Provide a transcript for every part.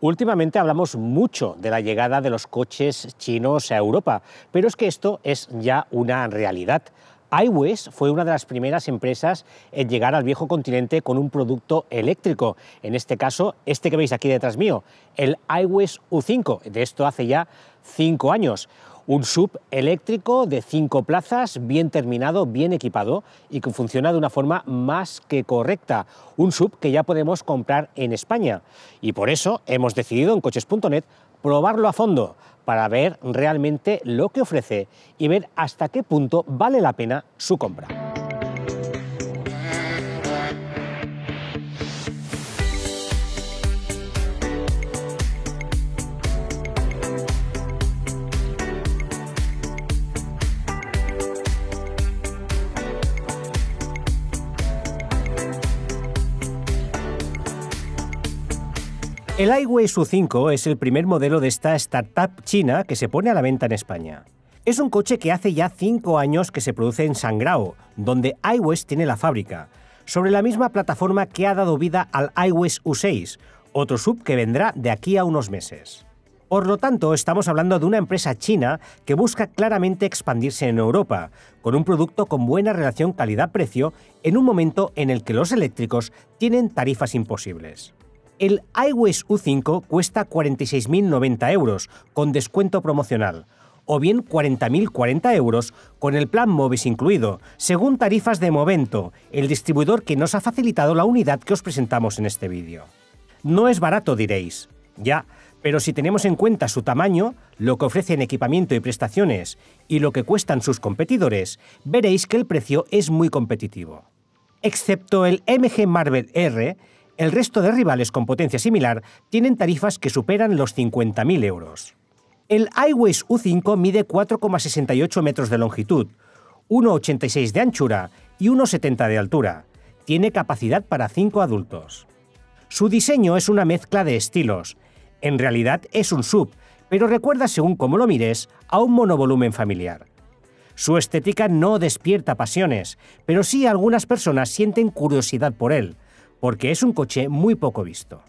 Últimamente hablamos mucho de la llegada de los coches chinos a Europa, pero es que esto es ya una realidad. IWES fue una de las primeras empresas en llegar al viejo continente con un producto eléctrico, en este caso este que veis aquí detrás mío, el IWES U5, de esto hace ya cinco años. Un sub eléctrico de cinco plazas, bien terminado, bien equipado y que funciona de una forma más que correcta. Un sub que ya podemos comprar en España. Y por eso hemos decidido en coches.net probarlo a fondo para ver realmente lo que ofrece y ver hasta qué punto vale la pena su compra. El Aiways u 5 es el primer modelo de esta startup china que se pone a la venta en España. Es un coche que hace ya 5 años que se produce en Sangrao, donde Aiways tiene la fábrica, sobre la misma plataforma que ha dado vida al Aiways U6, otro sub que vendrá de aquí a unos meses. Por lo tanto, estamos hablando de una empresa china que busca claramente expandirse en Europa, con un producto con buena relación calidad-precio en un momento en el que los eléctricos tienen tarifas imposibles. El iWays U5 cuesta 46.090 euros con descuento promocional o bien 40.040 euros con el plan Movis incluido, según tarifas de Movento, el distribuidor que nos ha facilitado la unidad que os presentamos en este vídeo. No es barato, diréis. Ya, pero si tenemos en cuenta su tamaño, lo que ofrece en equipamiento y prestaciones y lo que cuestan sus competidores, veréis que el precio es muy competitivo. Excepto el MG Marvel R, el resto de rivales con potencia similar tienen tarifas que superan los 50.000 euros. El iWays U5 mide 4,68 metros de longitud, 1,86 de anchura y 1,70 de altura. Tiene capacidad para 5 adultos. Su diseño es una mezcla de estilos. En realidad es un sub, pero recuerda, según cómo lo mires, a un monovolumen familiar. Su estética no despierta pasiones, pero sí algunas personas sienten curiosidad por él, porque es un coche muy poco visto.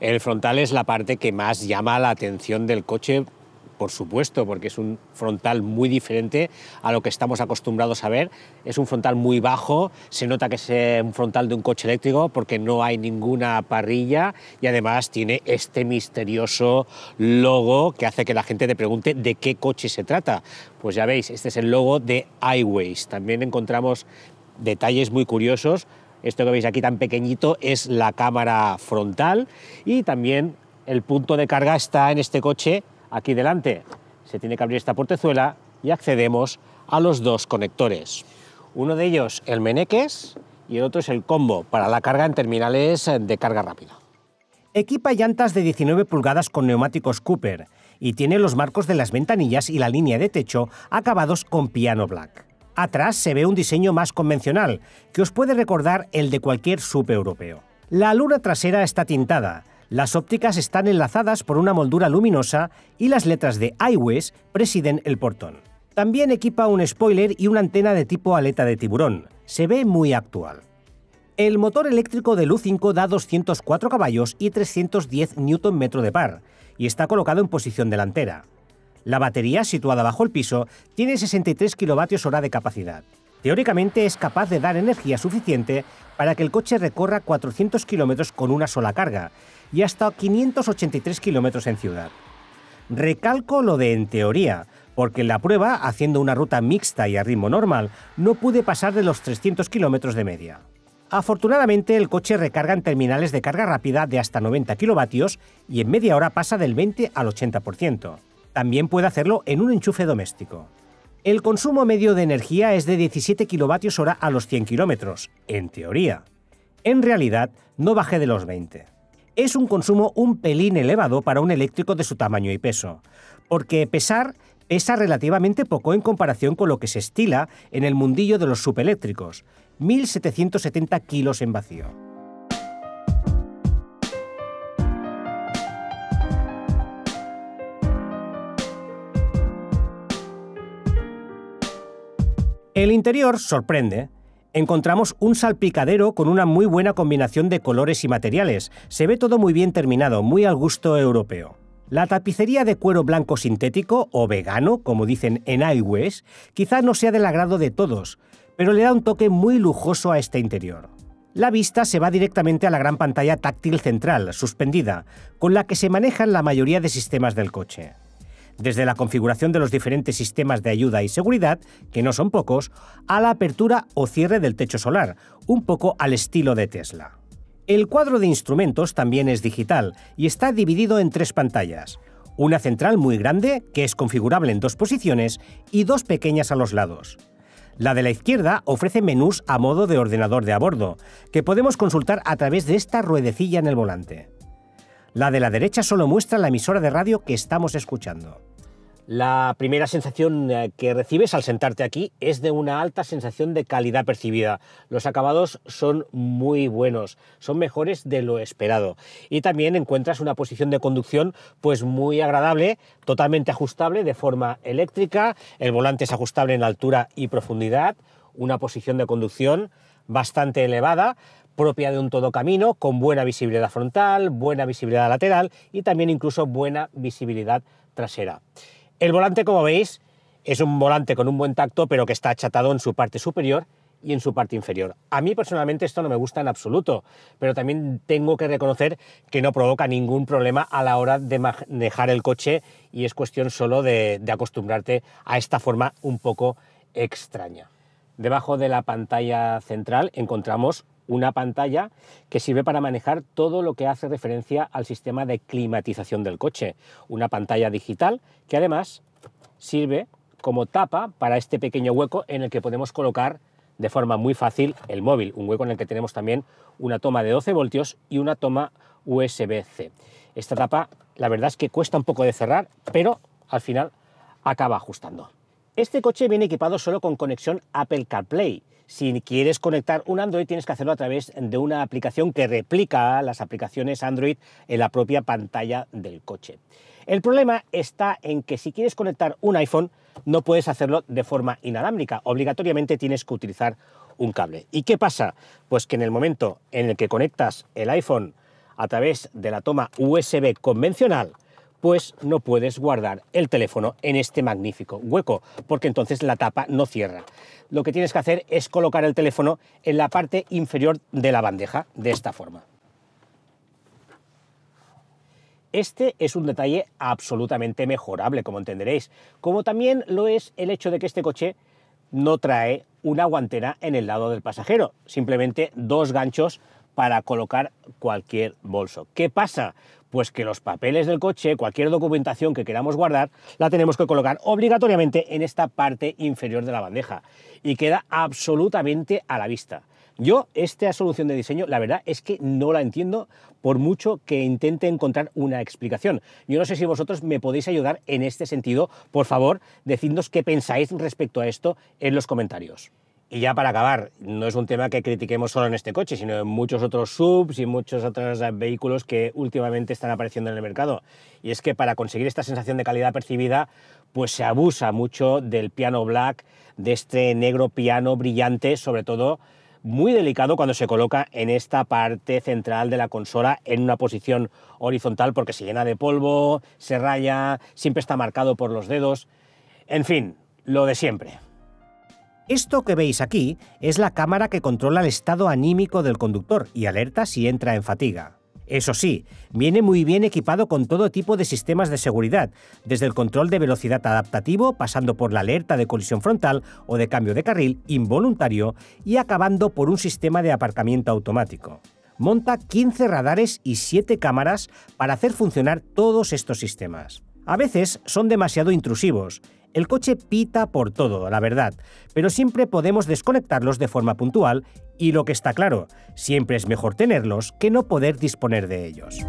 El frontal es la parte que más llama la atención del coche, por supuesto, porque es un frontal muy diferente a lo que estamos acostumbrados a ver. Es un frontal muy bajo, se nota que es eh, un frontal de un coche eléctrico porque no hay ninguna parrilla y además tiene este misterioso logo que hace que la gente te pregunte de qué coche se trata. Pues ya veis, este es el logo de iWays. También encontramos detalles muy curiosos esto que veis aquí tan pequeñito es la cámara frontal y también el punto de carga está en este coche aquí delante. Se tiene que abrir esta portezuela y accedemos a los dos conectores. Uno de ellos el Meneques y el otro es el Combo para la carga en terminales de carga rápida. Equipa llantas de 19 pulgadas con neumáticos Cooper y tiene los marcos de las ventanillas y la línea de techo acabados con piano black. Atrás se ve un diseño más convencional, que os puede recordar el de cualquier SUP europeo. La luna trasera está tintada, las ópticas están enlazadas por una moldura luminosa y las letras de IWES presiden el portón. También equipa un spoiler y una antena de tipo aleta de tiburón. Se ve muy actual. El motor eléctrico del U5 da 204 caballos y 310 Nm de par, y está colocado en posición delantera. La batería, situada bajo el piso, tiene 63 kWh de capacidad. Teóricamente es capaz de dar energía suficiente para que el coche recorra 400 km con una sola carga y hasta 583 km en ciudad. Recalco lo de en teoría, porque en la prueba, haciendo una ruta mixta y a ritmo normal, no pude pasar de los 300 km de media. Afortunadamente, el coche recarga en terminales de carga rápida de hasta 90 kilovatios y en media hora pasa del 20 al 80%. También puede hacerlo en un enchufe doméstico. El consumo medio de energía es de 17 kWh a los 100 km, en teoría. En realidad, no baje de los 20. Es un consumo un pelín elevado para un eléctrico de su tamaño y peso, porque pesar pesa relativamente poco en comparación con lo que se estila en el mundillo de los subeléctricos, 1.770 kilos en vacío. El interior sorprende. Encontramos un salpicadero con una muy buena combinación de colores y materiales. Se ve todo muy bien terminado, muy al gusto europeo. La tapicería de cuero blanco sintético o vegano, como dicen en iWes, quizás no sea del agrado de todos, pero le da un toque muy lujoso a este interior. La vista se va directamente a la gran pantalla táctil central, suspendida, con la que se manejan la mayoría de sistemas del coche desde la configuración de los diferentes sistemas de ayuda y seguridad, que no son pocos, a la apertura o cierre del techo solar, un poco al estilo de Tesla. El cuadro de instrumentos también es digital y está dividido en tres pantallas. Una central muy grande, que es configurable en dos posiciones, y dos pequeñas a los lados. La de la izquierda ofrece menús a modo de ordenador de a bordo, que podemos consultar a través de esta ruedecilla en el volante. La de la derecha solo muestra la emisora de radio que estamos escuchando. La primera sensación eh, que recibes al sentarte aquí es de una alta sensación de calidad percibida. Los acabados son muy buenos, son mejores de lo esperado. Y también encuentras una posición de conducción pues muy agradable, totalmente ajustable de forma eléctrica, el volante es ajustable en altura y profundidad, una posición de conducción bastante elevada, propia de un todo camino, con buena visibilidad frontal, buena visibilidad lateral y también incluso buena visibilidad trasera. El volante, como veis, es un volante con un buen tacto, pero que está achatado en su parte superior y en su parte inferior. A mí personalmente esto no me gusta en absoluto, pero también tengo que reconocer que no provoca ningún problema a la hora de manejar el coche y es cuestión solo de, de acostumbrarte a esta forma un poco extraña. Debajo de la pantalla central encontramos una pantalla que sirve para manejar todo lo que hace referencia al sistema de climatización del coche. Una pantalla digital que además sirve como tapa para este pequeño hueco en el que podemos colocar de forma muy fácil el móvil, un hueco en el que tenemos también una toma de 12 voltios y una toma USB-C. Esta tapa la verdad es que cuesta un poco de cerrar, pero al final acaba ajustando. Este coche viene equipado solo con conexión Apple CarPlay. Si quieres conectar un Android tienes que hacerlo a través de una aplicación que replica las aplicaciones Android en la propia pantalla del coche. El problema está en que si quieres conectar un iPhone no puedes hacerlo de forma inalámbrica, obligatoriamente tienes que utilizar un cable. ¿Y qué pasa? Pues que en el momento en el que conectas el iPhone a través de la toma USB convencional, pues no puedes guardar el teléfono en este magnífico hueco, porque entonces la tapa no cierra. Lo que tienes que hacer es colocar el teléfono en la parte inferior de la bandeja, de esta forma. Este es un detalle absolutamente mejorable, como entenderéis, como también lo es el hecho de que este coche no trae una guantera en el lado del pasajero, simplemente dos ganchos para colocar cualquier bolso. ¿Qué pasa? Pues que los papeles del coche, cualquier documentación que queramos guardar, la tenemos que colocar obligatoriamente en esta parte inferior de la bandeja y queda absolutamente a la vista. Yo esta solución de diseño, la verdad es que no la entiendo por mucho que intente encontrar una explicación. Yo no sé si vosotros me podéis ayudar en este sentido. Por favor, decidnos qué pensáis respecto a esto en los comentarios. Y ya para acabar, no es un tema que critiquemos solo en este coche, sino en muchos otros subs y muchos otros vehículos que últimamente están apareciendo en el mercado. Y es que para conseguir esta sensación de calidad percibida, pues se abusa mucho del piano black, de este negro piano brillante, sobre todo muy delicado cuando se coloca en esta parte central de la consola en una posición horizontal porque se llena de polvo, se raya, siempre está marcado por los dedos. En fin, lo de siempre. Esto que veis aquí es la cámara que controla el estado anímico del conductor y alerta si entra en fatiga. Eso sí, viene muy bien equipado con todo tipo de sistemas de seguridad, desde el control de velocidad adaptativo, pasando por la alerta de colisión frontal o de cambio de carril involuntario y acabando por un sistema de aparcamiento automático. Monta 15 radares y 7 cámaras para hacer funcionar todos estos sistemas. A veces son demasiado intrusivos el coche pita por todo, la verdad, pero siempre podemos desconectarlos de forma puntual y lo que está claro, siempre es mejor tenerlos que no poder disponer de ellos.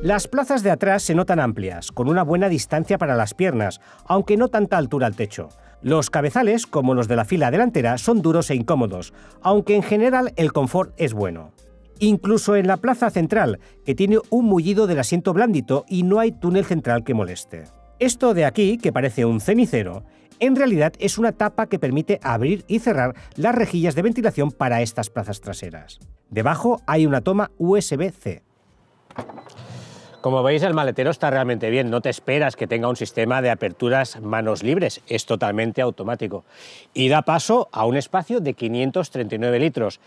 Las plazas de atrás se notan amplias, con una buena distancia para las piernas, aunque no tanta altura al techo. Los cabezales, como los de la fila delantera, son duros e incómodos, aunque en general el confort es bueno. Incluso en la plaza central, que tiene un mullido del asiento blandito y no hay túnel central que moleste. Esto de aquí, que parece un cenicero, en realidad es una tapa que permite abrir y cerrar las rejillas de ventilación para estas plazas traseras. Debajo hay una toma USB-C. Como veis, el maletero está realmente bien. No te esperas que tenga un sistema de aperturas manos libres. Es totalmente automático. Y da paso a un espacio de 539 litros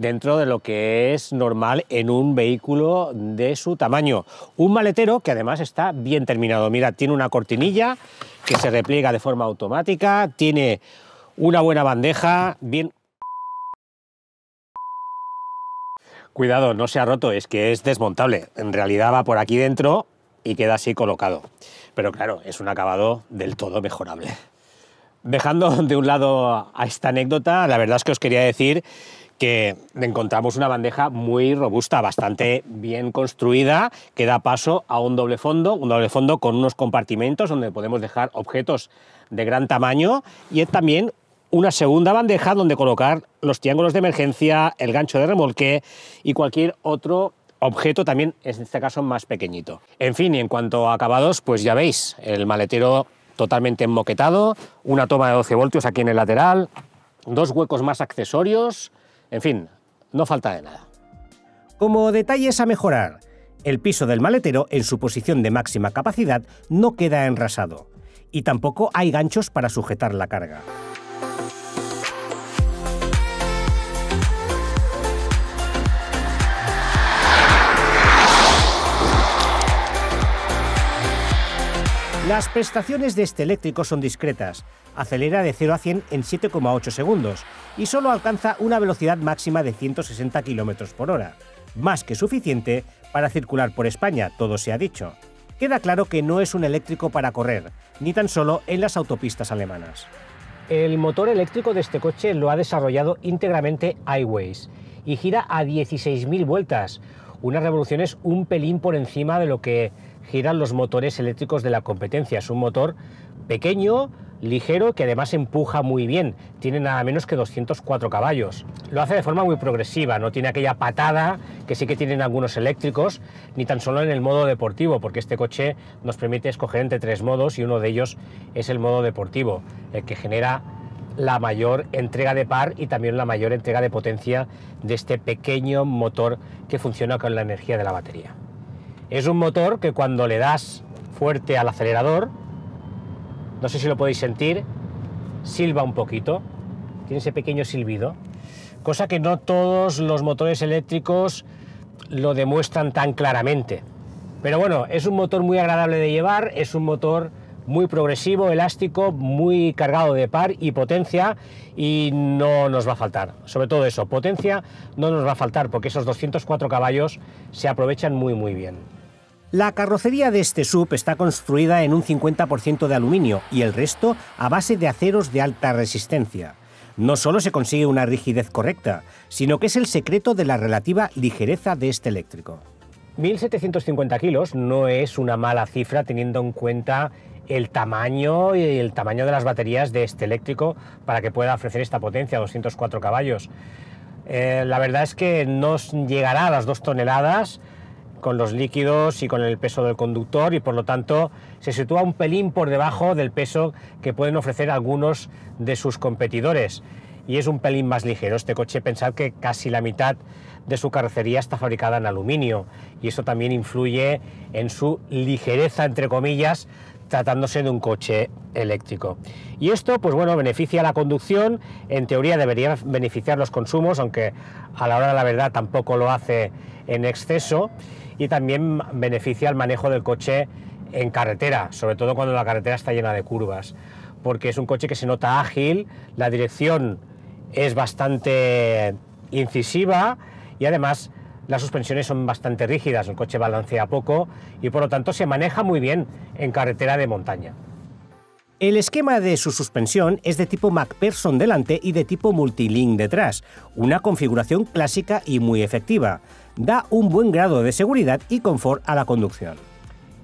dentro de lo que es normal en un vehículo de su tamaño. Un maletero que además está bien terminado. Mira, tiene una cortinilla que se repliega de forma automática, tiene una buena bandeja, bien... Cuidado, no se ha roto, es que es desmontable. En realidad va por aquí dentro y queda así colocado. Pero claro, es un acabado del todo mejorable. Dejando de un lado a esta anécdota, la verdad es que os quería decir que encontramos una bandeja muy robusta, bastante bien construida, que da paso a un doble fondo, un doble fondo con unos compartimentos donde podemos dejar objetos de gran tamaño y también una segunda bandeja donde colocar los triángulos de emergencia, el gancho de remolque y cualquier otro objeto también, en este caso, más pequeñito. En fin, y en cuanto a acabados, pues ya veis, el maletero totalmente enmoquetado, una toma de 12 voltios aquí en el lateral, dos huecos más accesorios, en fin, no falta de nada. Como detalles a mejorar, el piso del maletero en su posición de máxima capacidad no queda enrasado y tampoco hay ganchos para sujetar la carga. Las prestaciones de este eléctrico son discretas, acelera de 0 a 100 en 7,8 segundos y solo alcanza una velocidad máxima de 160 km por hora, más que suficiente para circular por España, todo se ha dicho. Queda claro que no es un eléctrico para correr, ni tan solo en las autopistas alemanas. El motor eléctrico de este coche lo ha desarrollado íntegramente highways. y gira a 16.000 vueltas, unas revoluciones un pelín por encima de lo que giran los motores eléctricos de la competencia. Es un motor pequeño, ligero que además empuja muy bien. Tiene nada menos que 204 caballos. Lo hace de forma muy progresiva, no tiene aquella patada que sí que tienen algunos eléctricos, ni tan solo en el modo deportivo, porque este coche nos permite escoger entre tres modos y uno de ellos es el modo deportivo, el que genera la mayor entrega de par y también la mayor entrega de potencia de este pequeño motor que funciona con la energía de la batería. Es un motor que cuando le das fuerte al acelerador, no sé si lo podéis sentir, silba un poquito, tiene ese pequeño silbido, cosa que no todos los motores eléctricos lo demuestran tan claramente. Pero bueno, es un motor muy agradable de llevar, es un motor muy progresivo, elástico, muy cargado de par y potencia y no nos va a faltar. Sobre todo eso, potencia no nos va a faltar porque esos 204 caballos se aprovechan muy muy bien. La carrocería de este sub está construida en un 50% de aluminio y el resto a base de aceros de alta resistencia. No solo se consigue una rigidez correcta, sino que es el secreto de la relativa ligereza de este eléctrico. 1.750 kilos no es una mala cifra teniendo en cuenta el tamaño y el tamaño de las baterías de este eléctrico para que pueda ofrecer esta potencia, 204 caballos. Eh, la verdad es que no llegará a las dos toneladas, con los líquidos y con el peso del conductor y por lo tanto se sitúa un pelín por debajo del peso que pueden ofrecer algunos de sus competidores y es un pelín más ligero. Este coche, pensad que casi la mitad de su carrocería está fabricada en aluminio y eso también influye en su ligereza, entre comillas, tratándose de un coche eléctrico. Y esto, pues bueno, beneficia la conducción, en teoría debería beneficiar los consumos, aunque a la hora de la verdad tampoco lo hace en exceso y también beneficia el manejo del coche en carretera, sobre todo cuando la carretera está llena de curvas, porque es un coche que se nota ágil, la dirección es bastante incisiva y además las suspensiones son bastante rígidas, el coche balancea poco y por lo tanto se maneja muy bien en carretera de montaña. El esquema de su suspensión es de tipo MacPherson delante y de tipo Multilink detrás, una configuración clásica y muy efectiva. Da un buen grado de seguridad y confort a la conducción.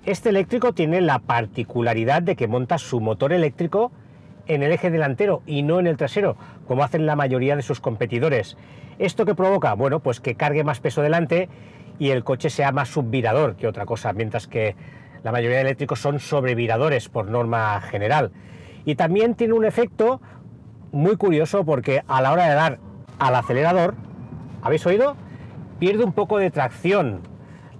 Este eléctrico tiene la particularidad de que monta su motor eléctrico en el eje delantero y no en el trasero, como hacen la mayoría de sus competidores. ¿Esto que provoca? Bueno, pues que cargue más peso delante y el coche sea más subvirador que otra cosa, mientras que la mayoría de eléctricos son sobreviradores por norma general. Y también tiene un efecto muy curioso porque a la hora de dar al acelerador, ¿habéis oído? Pierde un poco de tracción.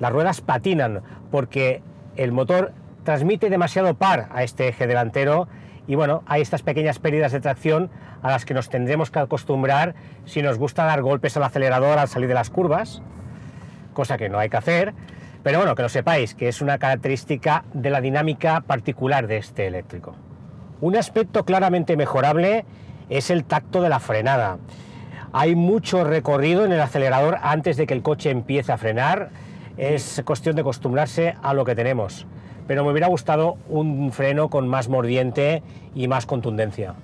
Las ruedas patinan porque el motor transmite demasiado par a este eje delantero y bueno, hay estas pequeñas pérdidas de tracción a las que nos tendremos que acostumbrar si nos gusta dar golpes al acelerador al salir de las curvas, cosa que no hay que hacer, pero bueno, que lo sepáis, que es una característica de la dinámica particular de este eléctrico. Un aspecto claramente mejorable es el tacto de la frenada. Hay mucho recorrido en el acelerador antes de que el coche empiece a frenar. Es cuestión de acostumbrarse a lo que tenemos. Pero me hubiera gustado un freno con más mordiente y más contundencia.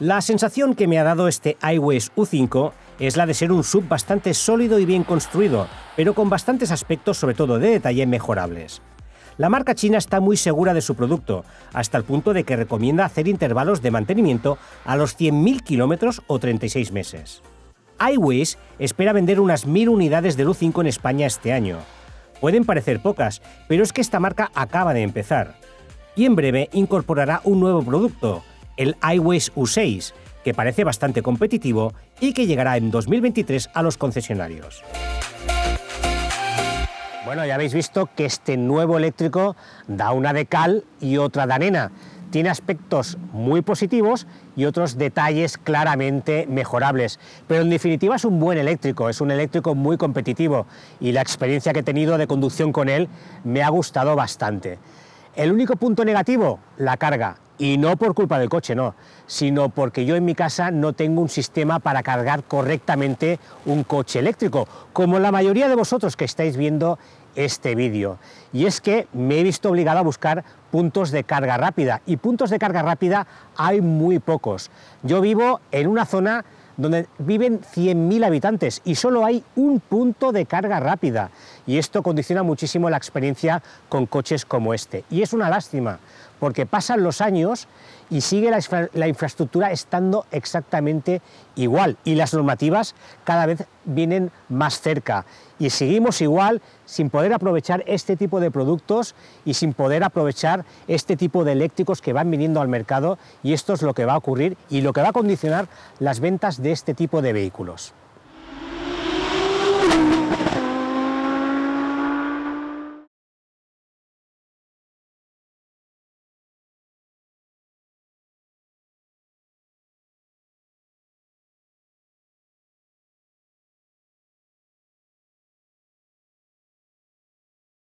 La sensación que me ha dado este iWays U5 es la de ser un sub bastante sólido y bien construido, pero con bastantes aspectos, sobre todo de detalle, mejorables. La marca china está muy segura de su producto, hasta el punto de que recomienda hacer intervalos de mantenimiento a los 100.000 kilómetros o 36 meses. iWays espera vender unas 1.000 unidades de U5 en España este año. Pueden parecer pocas, pero es que esta marca acaba de empezar. Y en breve incorporará un nuevo producto, el iWays U6, que parece bastante competitivo y que llegará en 2023 a los concesionarios. Bueno, ya habéis visto que este nuevo eléctrico da una de cal y otra de arena. Tiene aspectos muy positivos y otros detalles claramente mejorables. Pero en definitiva es un buen eléctrico, es un eléctrico muy competitivo y la experiencia que he tenido de conducción con él me ha gustado bastante. El único punto negativo, la carga. Y no por culpa del coche, no, sino porque yo en mi casa no tengo un sistema para cargar correctamente un coche eléctrico, como la mayoría de vosotros que estáis viendo este vídeo. Y es que me he visto obligado a buscar puntos de carga rápida, y puntos de carga rápida hay muy pocos. Yo vivo en una zona donde viven 100.000 habitantes y solo hay un punto de carga rápida. Y esto condiciona muchísimo la experiencia con coches como este. Y es una lástima, porque pasan los años y sigue la, infraestructura estando exactamente igual y las normativas cada vez vienen más cerca y seguimos igual sin poder aprovechar este tipo de productos y sin poder aprovechar este tipo de eléctricos que van viniendo al mercado y esto es lo que va a ocurrir y lo que va a condicionar las ventas de este tipo de vehículos.